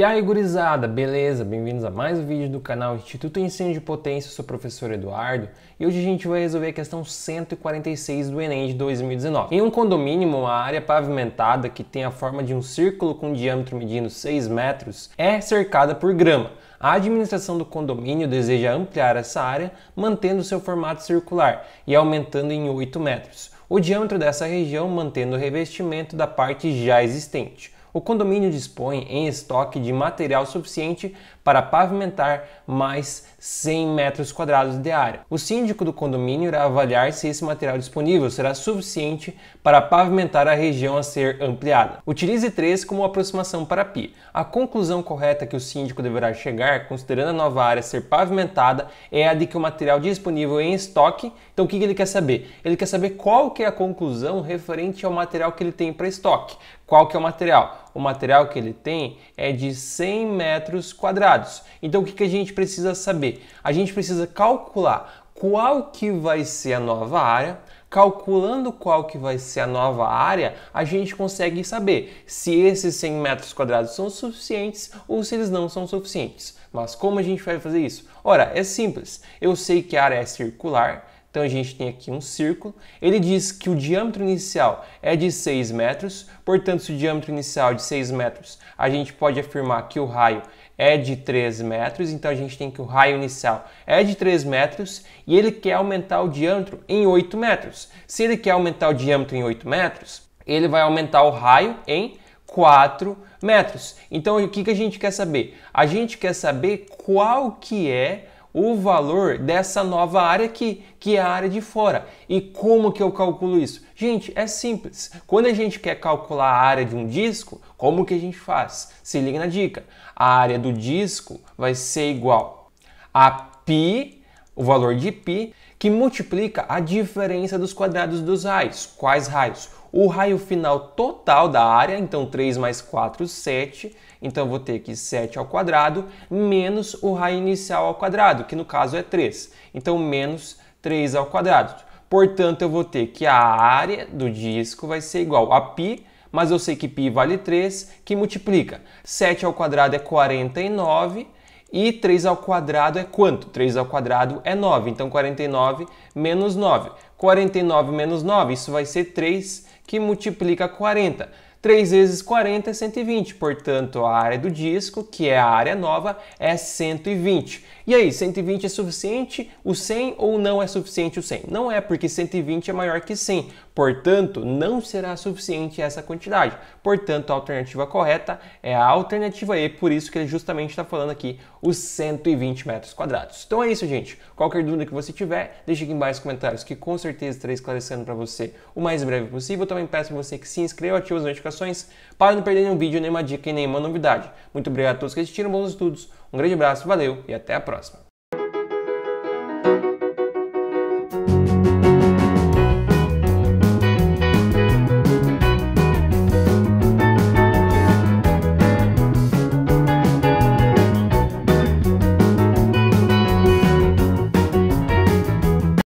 E aí, gurizada, beleza? Bem-vindos a mais um vídeo do canal Instituto Ensino de Potência, sou o professor Eduardo e hoje a gente vai resolver a questão 146 do Enem de 2019. Em um condomínio, uma área pavimentada que tem a forma de um círculo com um diâmetro medindo 6 metros é cercada por grama. A administração do condomínio deseja ampliar essa área, mantendo seu formato circular e aumentando em 8 metros. O diâmetro dessa região mantendo o revestimento da parte já existente o condomínio dispõe em estoque de material suficiente para pavimentar mais 100 metros quadrados de área. O síndico do condomínio irá avaliar se esse material disponível será suficiente para pavimentar a região a ser ampliada. Utilize 3 como aproximação para pi. A conclusão correta que o síndico deverá chegar, considerando a nova área ser pavimentada, é a de que o material disponível é em estoque. Então o que ele quer saber? Ele quer saber qual que é a conclusão referente ao material que ele tem para estoque. Qual que é o material? o material que ele tem é de 100 metros quadrados. Então o que, que a gente precisa saber? A gente precisa calcular qual que vai ser a nova área, calculando qual que vai ser a nova área, a gente consegue saber se esses 100 metros quadrados são suficientes ou se eles não são suficientes. Mas como a gente vai fazer isso? Ora, é simples. Eu sei que a área é circular, então a gente tem aqui um círculo. Ele diz que o diâmetro inicial é de 6 metros, portanto, se o diâmetro inicial é de 6 metros, a gente pode afirmar que o raio é de 3 metros, então a gente tem que o raio inicial é de 3 metros e ele quer aumentar o diâmetro em 8 metros. Se ele quer aumentar o diâmetro em 8 metros, ele vai aumentar o raio em 4 metros. Então o que, que a gente quer saber? A gente quer saber qual que é o valor dessa nova área aqui, que é a área de fora. E como que eu calculo isso? Gente, é simples. Quando a gente quer calcular a área de um disco, como que a gente faz? Se liga na dica. A área do disco vai ser igual a π o valor de π, que multiplica a diferença dos quadrados dos raios. Quais raios? O raio final total da área, então 3 mais 4, 7. Então vou ter aqui 7 ao quadrado menos o raio inicial ao quadrado, que no caso é 3. Então menos 3 ao quadrado. Portanto, eu vou ter que a área do disco vai ser igual a π mas eu sei que π vale 3, que multiplica. 7 ao quadrado é 49, e 3 ao quadrado é quanto? 3 ao quadrado é 9, então 49 menos 9. 49 menos 9, isso vai ser 3 que multiplica 40. 3 vezes 40 é 120, portanto a área do disco, que é a área nova, é 120. E aí, 120 é suficiente o 100 ou não é suficiente o 100? Não é, porque 120 é maior que 100, portanto não será suficiente essa quantidade. Portanto, a alternativa correta é a alternativa E, por isso que ele justamente está falando aqui os 120 metros quadrados. Então é isso, gente. Qualquer dúvida que você tiver, deixe aqui embaixo nos comentários, que com certeza estarei esclarecendo para você o mais breve possível. Também peço para você que se inscreva, ative as notificações notificações para não perder nenhum vídeo, nenhuma dica e nenhuma novidade. Muito obrigado a todos que assistiram, bons estudos, um grande abraço, valeu e até a próxima.